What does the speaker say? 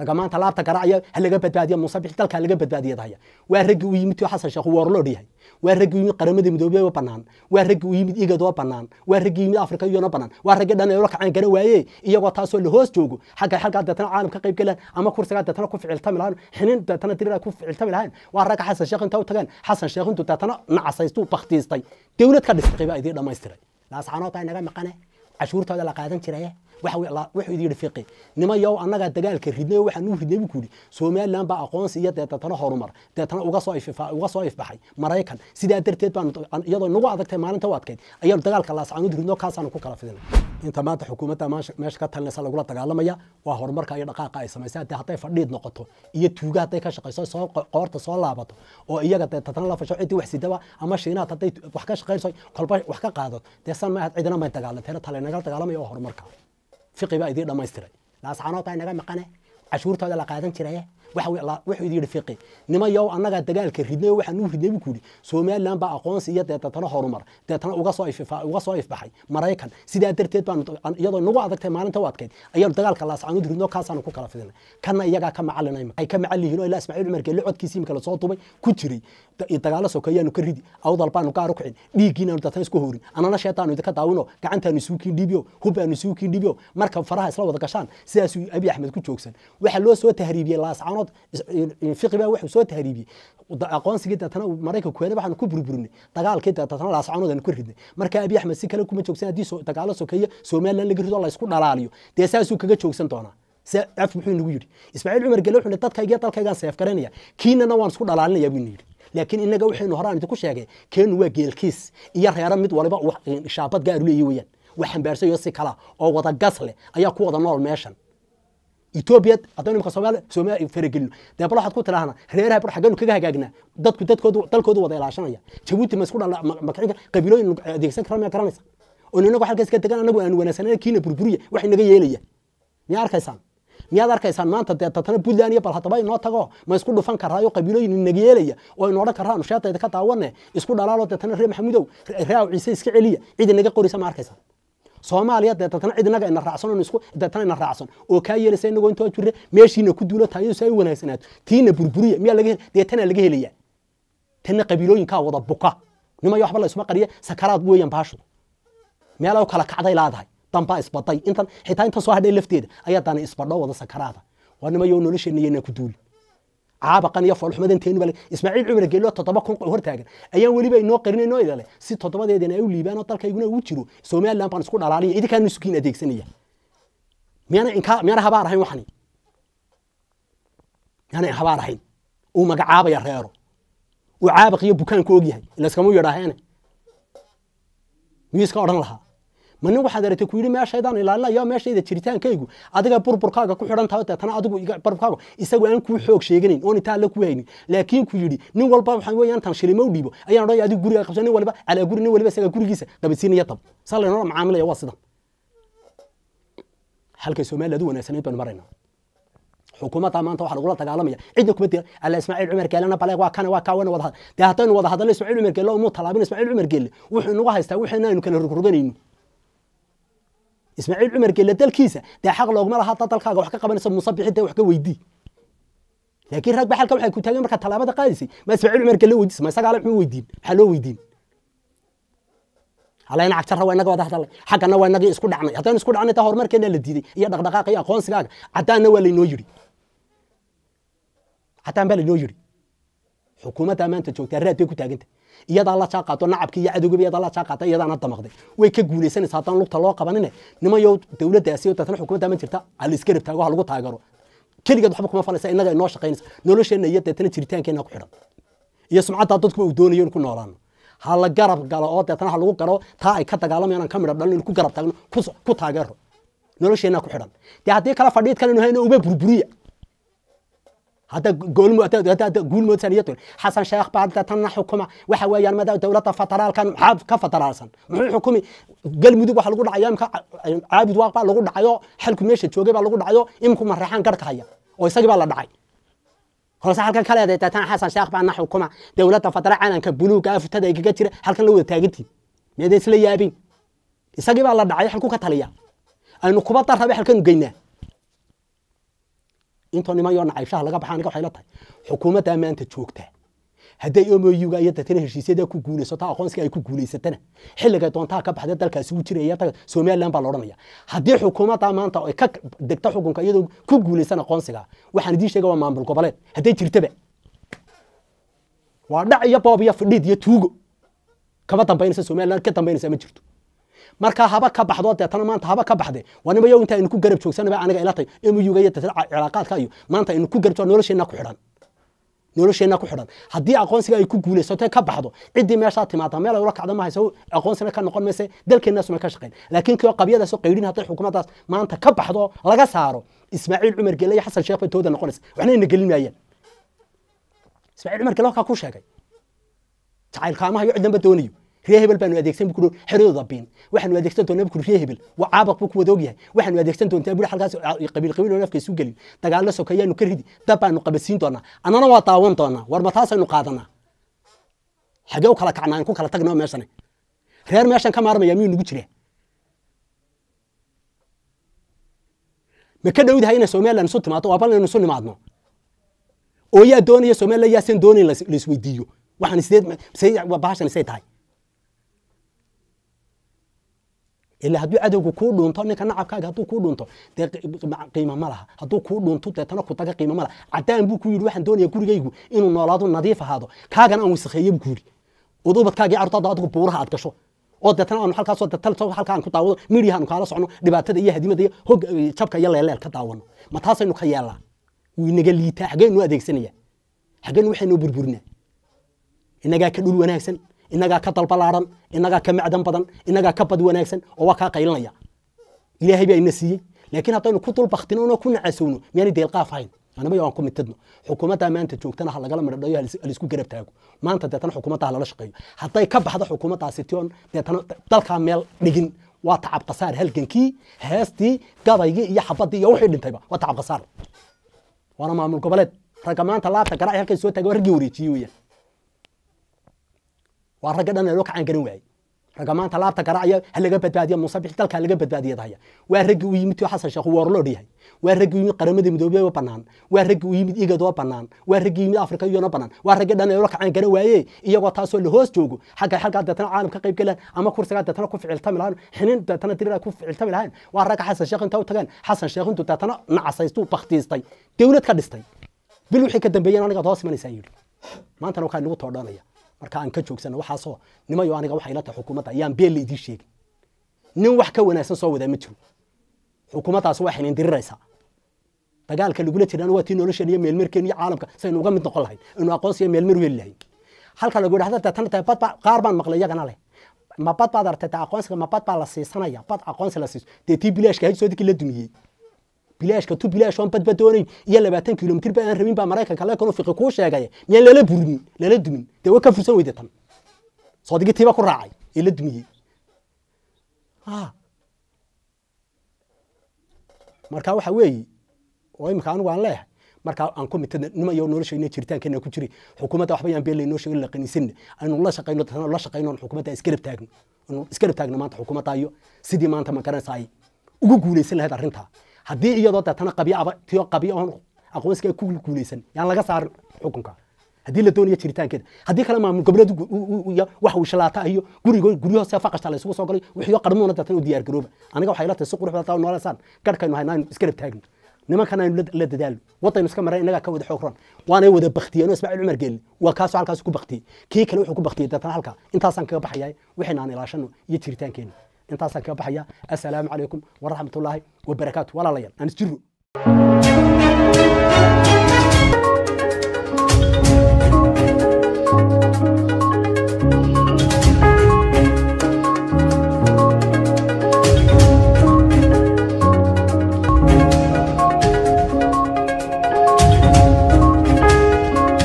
رجمان تلعب تكراعية هل لقى بدبادية مصابيح تلك هل لقى بدبادية ضايع وارج ويمت حسن شخو وارلودي هاي وارج ويمت قرمة مدوبية وبنان وارج ويمت إيجا دوا بنان وارج ويمت أفريقيا يونا بنان وارج دنا يروح عن كنا وياه إيجا وتاسو اللي هوس توجو حاجة حاجة دتنا عالم كقيب كلا أما كورس قاعد دتنا كوف علتام الهان حنين دتنا تري كوف علتام الهان وارج حسن شخو تاو تجان حسن شخو تو دتنا نعصيستو بختيستي طيب. دولة كدس قيبة إذا ما يستري لا سعناتا نجا مقنع عشور تهذا لقاعدين تريه wuxuu yidhi fiqi nimayow annagaa dagaalka ridnay waxaan u ridnay buu yidhi somalilan baa aqoonsi iyo deetatano horumar deetana uga soo uga soo ifbaxay maraykan sidaa darteed baan iyadoo nagu adagtay maalinta u adkeyd ayaanu dagaalka laascanud ridno kaasaanu ku kala fidinay inta maanta xukuumadda meesha ka talinaysa lagula dagaalamaya waa horumarka iyo dhaqaaqa ay samaysay haddii hadday fadhiid noqoto iyo tuuga hadday ka shaqayso soo qoorta soo laabato oo iyaga deetatana la fasho ciddii wax sidaba ama shiinaad hadday wax ka shaqaynayso kolba wax ka qaado dee san maahad cidina may dagaalanteena talenagala dagaalamaya waa horumarka فقه بقى يدير دمايستري لا سبحان الله تعالى نجا مقنع عشور تعالى لقاعدن كريه wuxuu idhi fiqi nimayow annagaa dagaalka ridnay waxaan u ridnay buu ku yidhi somalilan baa aqoonsi iyo deetatano horumar deetana uga soo ifbaxay maraykan sidaa darteed baan iyadoo nagu adagtay maalinta u adkayd ayaanu dagaalka laascaanood ridno kaasaanu ku kala fidnay kana iyagaa ka macalinay ay ka macalin yihiin oo ilaa ismaaciil cumarkee la codkiisii imika la soo tubay ku jiray dagaala soka ayaanu ka ridi awdal baanu gaar u kicin dhiiggiinaanu deetana isku horin anana sheetaanu idinka daawino gacantaanu suukiin dhibyo hubbaanu suukiin dhibyo marka faraha isla wada gashaan sidaasuu abi axmed ku joogsan waxaa loo soo tahriibiyey laascaan sanood fiqiba wuxuu soo tahriibiyey aqoonsigii deetana maraykan kuheelay waxaanu ku burburinay dagaalkii deetana laascaanood aanu ku ridnay marka abiy axmed si kale kuma joogsan haddii dagaalo sokeeya somaliland laga rido la isku dhalaaliyo dee saasuu kaga joogsan doonaa af wuxuu inagu yidhi ismaaciil cumar gele wuxuu dadkayga dalkaygaan seef kiinana waan isku dhalaalinayaa buu ina yidhi laakiin inaga waxaynu horaan idinku sheegay keenu waa geelkiis iyo reero mid waliba shaabad gaaru leeyi weyaan wax xambaarsayo si kala oo wada gas leh ayaa ku wada nool meeshan etoobiyad haddaynu imika somaali soomaaliya faragelino dee bal waxaad ku tidhaahna reeraha bur xaggaynu kaga hagaagnaa dadku dadkoodu dalkoodu wada ilaashanaya jabuuti ma isku dhamakiga qabiilooyin adeegsan kara miyaa garanaysa oo inagu halkaas ka degan anagu aanu wanaagsanaan kiina burburiya wax inaga yeelaya miyaa arkaysaan miyaad arkaysaan maanta dee tatana puntland iyo bal haddaba inoo tago ma isku dhufan karaayo qabiilooyin inaga yeelaya oo inu odhan karaanu sheetayda ka daawane isku dhalaaloo deetana reer maxamudow reeaw ciise iska celiya cid inaga qorisa ma arkaysaa soomaaliya deetana cid inaga ina raacsan isku deetana ina raacsan oo ka yeelaysa inagoo intaa jirra meeshiina ku duulo taayadu si ay wanaagsanaato tiina burburiya miyaa laga deetana laga helaya tana qabiilooyinkaa wada buka nimayo waxba laysuma isma qariya sakaraad weeyaan baashu meelaha kala kacday laadahay dambaa isbaday intan xitaa intan soo hadhay lafteeda ayaa daana isbadho wada sakaraada waa nimayo nolosheenna ku duuli caabaqan iyo foolxumadanteenu bale ismaaciil cumar geelo toddoba kun hor taagan ayaan weliba inoo qarinaynoo idale si toddobadeedana ay u liibaan oo dalkayguna ugu jiro somaliland baan isku dhalaaliya idinkaanu isukiin adeegsanaya miyana inka miyana habaar ahayn waxani miyana habaar ahayn uu magacaabaya reero uu caabaq iyo bukaanku ogyahay ilaskama u yadhaaheene miyuu iska odhan lahaa ma nin waxaad aragtay ku yidhi meeshaydaan ilaalinayo meeshayda jiritaankaygu adiga burburkaaga ku xidhan adigu burburkaaga isagu aan kuu xoog sheeganayn oon intaan ku haynin laakiin ku yidhi nin walba waxaan weeyaan tan shilimow dhiibo ayaan odhanaya adigu guriga qabso nin waliba calaa guri nin waliba isaga gurigiisa qabadsiinaya dab saa laynoola macaamilaya waa sidan halkay soomaaliya wanaagsanayd baynu maraynaa xukuumadda maanta waxaa lagula dagaalamaya cidna kuma dira alla ismaaciil cumar geelena baleeg waa kana waa kaa wayna wada hadal dee haddaynu wada hadalna ismaaciil cumar geelle umuu tallaabin ismaaciil cumar geelle wuxuu inagu haystaa wixina kala rogroganayno إسماعيل عمر قال دل كيسة ده حق لو عمره حط طلقة وحكة قبل نصب مصبي حتى وحكة ويدي لكن رك بحال كم حال كنت هاجم ركض طلبة قاسي ما إسماعيل عمر قال ويدي ما سقى على حلو ويدين حلو ويدين على أنا أكثر هو النجوى ده طلق حق النجوى النجى إسكود عنا حتى إسكود عنا تهور مر كنا اللي ديدي يا دق دقائق يا قانس قاعد حتى النجوى نوجري حتى نبل نوجري xukuumaddaa maanta joogtaa raad bay ku taaganta iyadaa la jaa nacabkii iyo cadowgiba iyadaa la jaa iyadaana damaqday way ka guulaysanaysa haddaan lugta loo qabanine eh. nimanyo dowladdaasi dadkana xukuumaddaa ma jirta ha taago ha lagu taagero keligeed waxba kuma falaysa innaga inoo shaqaynaysa nolosheenna iyo deetana jiritaankeenna ku xidhan iyo sumcaddaa dadkuba uu doonayo in ku noolaano ha la garab galo oo deetana ha lagu garo taa ay ka dagaalamayaan aan ka midhab dhalin ku garab taagno ku taageero nolosheenna ku xidhan dee haddii kale fadhiid kalenu hayna uba burburiya هذا قول مو هذا قول مو ثانيته حسن شيخ بعد تنا حكومة وحا ويان مدى دولة فترال كان حاب كفترالسن محو حكومي قال مدو waxa lagu dhacayo imka caabid waaq baa lagu dhacayo xalku meesha joogay baa lagu dhacayo imku ma raxan garka haya oo isagii baa la dhacay hoose halkan kale ee taatan xasan sheekh baa na xukuma dawladda federaalka caalamka buluuga aftada igaga jira halkan la wada taagantii meeday isla yaabin isagii baa la dhacay xalku ka taliya aynu kubada rabi halkan geynaa intoo niman oo laga baxaa aniga waxay la tahay xukuumaddaa maanta joogtaa hadday omoyuga iyo dadkana heshiisyada ku guulaysato aqoonsiga ay ku guulaysatana xiliga doontaa ka baxda dalkaasi u jiraya somaliland baa laodhanaya haddii xukuumaddaa maanta ay ka degta xukunka iyadoo ku guuleysan aqoonsiga waxaan idiin sheega waa maamul goboleed hadday jirtaba waa dhac iyo boob iyo fidhiid iyo tuugo kama dambaynaysa somaliland ka dambaynaysa ma jirto markaa haba ka baxdo dee maanta haba ka baxde wanima yow inta aynu ku garab joogsanaba aniga ila tahay iyo maanta aynu ku garab nolosheenna ku xidhan nolosheenna ku xidhan haddii aqoonsiga ay ku guulaysatee ka baxdo ciddii meeshaa timaada meel ula kacda ma aqoonsina ka noqon mayse dalkeennaasuma ka shaqeyn laakiin kio qabyadaasoo qayrin hadday xukuumaddaas maanta ka baxdo laga saaro ismaaciil cumar gelle iyo xasan sheekh bay tooda noqonaysa waxna ayna gelin maayeen ismaaciil cumar gelle halkaa ku sheegay jacaylkaamaha iyo ciddanba doonayo reer hebel baanu adeegsan buu xerooda biin waxaanu adeegsan doonaa buu reer hebel waa caabaq buu kuwada ogyahay waxaanu adeegsan doontaa buu halkaas qabiil qabiil oo afka isu gelin dagaallo sokayaanu ka ridi dab baanu qabasiin doonaa annana waa daawan doonaa war taasaynu qaadanaa xagee u kala kacnaa ku kala tagnaa meeshan reer meeshan ka maarmaya miyuu nagu jira ma ka dhowdahay inay somaliland isu timaado waa bal inaynu isu nimaadno oo doonaya somaliland yaasan doonayn laisweydiiyo waxaan sidee bahashan isay tahay ilaa hadduu adowga kuu dhunto ninka nacabkaaga hadduu kuu dhunto dee qiimo ma laha hadduu kuu dhunto deetana ku daga qiimo ma laha caddaan buu ku yidhi waxaan doonayaa gurigaygu inuu noolaado nadiif ahaado kaagana aan wasakheeye buu ku yidhi udubadkaagii carruurtaada adigu buuraha aad gasho oo deetana aanu halkaasoo deetal halkaan ku daawado midhiya aanu kaala socno dhibaatada iyo hadimadda iyo hog jabka iyo leeleel ka daawano ma taasaynu ka yeellaa wuu inaga liitaa xaggeennu adeegsanaya xaggeennu waxaynu burburinaa inagaa ka dhul wanaagsan inagaa ka dalbalaaran inagaa ka macdan badan inagaa ka bad wanaagsan oo waa kaa qaylinaya ilaahay baa ina siiyey laakiin haddaynu ku dulbaktinoono ku nacasowno miyaanay deelqaaf hayn anamaya waan ku mitadno xukuumaddaa maanta joogtana ha lagala maradhayo halaisku garab taago maanta deetana xukuumadda lala shaqeeyo hadday ka baxdo xukuumaddaasi deetana dalkaa meel dhigin waa tacab halgankii heestii gadaygii iyo xabaddii iyo wixii dhintayba waa tacab waana maamul goboleed ragga maanta laabta garaci halkay soo taagay raggii wareejiyey weeyaan waa ragga dhan loo kacaan garan waaye ragga maanta laabta garaacya halaga badbaadiya musabix dalka halaga badbaadiyadahaya waa raggi u yimid xasan sheekh woorloo dhiyay waa raggi u yimid qaramada midoobey banaan waa raggi u yimid igad banaan waa raggi yimid afrika iyona banaan waa ragga dhan loo kacaan garan waaye iyagoo taasoo la hoos joogo xagga xagga dadna caalam ka qayb galaan ama kursiga dadna ku ficiltami lahaan xinin dadna dirira ku ficiltami lahaan waa ragga xasan sheekh inta u tagaan xasan sheekh intu dadna nacasaystay bakhtiistay dawlad ka dhistay bil wixii ka dambeeyay aniga toos imanaysaa maantana waxaa nagu toodhanaya marka aan ka joogsano waxaasoo nimayo aniga waxay la tahay xukuumadda ayaan beel la idiin sheegin nin wax ka wanaagsan soo wadaa ma jiro xukuumaddaas waa xinin diriraysaa dagaalka lagula jiraan waa tii noloshan iyo meelmeerkeen iyo caalamka saynu uga mid noqon lahayn inu aqoonsi iyo meelmeer weli lahayn halka lagu idhahda tan tahay bad qaar baan maqlay iyagana leh ma bad baad artay aqoonsiga ma bad baa la siisanaya bad aqoonsi la siiso dee tii bilaashka haysoodigii la dumiyey bilaashka tu bilaash aan badbaddoonayn iyo labaatan kilomitir ba aan rabin baa maraykanka lekanu fiqi kuu sheegaya miyaan lala burmin lala dumin dee waa ka fursan weyda tan soodgitiiba ku raacay ee la dumiyey ah. marka waxa weeye oo imika anigu aan leeyahay markaa aan komitada nimayo noloshayna jiritaankeena ku jiray xukuumadda waxba yaan been laynoo la qanisanna aynu la shaqayno dadkana la shaqayno aan xukuumadda iskarab taagno inuu iskarab taagno maanta xukuumadda iyo sidii maanta ma ugu guulaysan lahayd arrintaa haddii iyadoo deetana qabiica tiyo qabiic oon aqoonsiga ku guulaysan yaan laga saarin xukunka haddii la doonayo jiritaankeeda haddii kale maamul goboleed wax wishalaata iyo gurigo guryo hoose faqashta la isugu soo galay wixiyo qarmuuna deetan u diyaar garooba aniga waxay la tahay si qurux badan taa noolasaan garhkaynu haynaa aynu iska rabtaagno nimankan aynu la dadaalno waddaynu iska maray innagaa ka wada xoog ron waanay wada baktiyeen oo ismaaciil cumar geelle waa kaasoo halkaas ku baktiyey kii kale wuxuu ku baktiyey deetana halkaa intaasaan kaga baxayaa wixayna aan ilaashano iyo jiritaankeenna intaasaan kaga baxaya assalaamu calaykum waraxmatullaahi wabarakaatu walaalayaal aan isjirno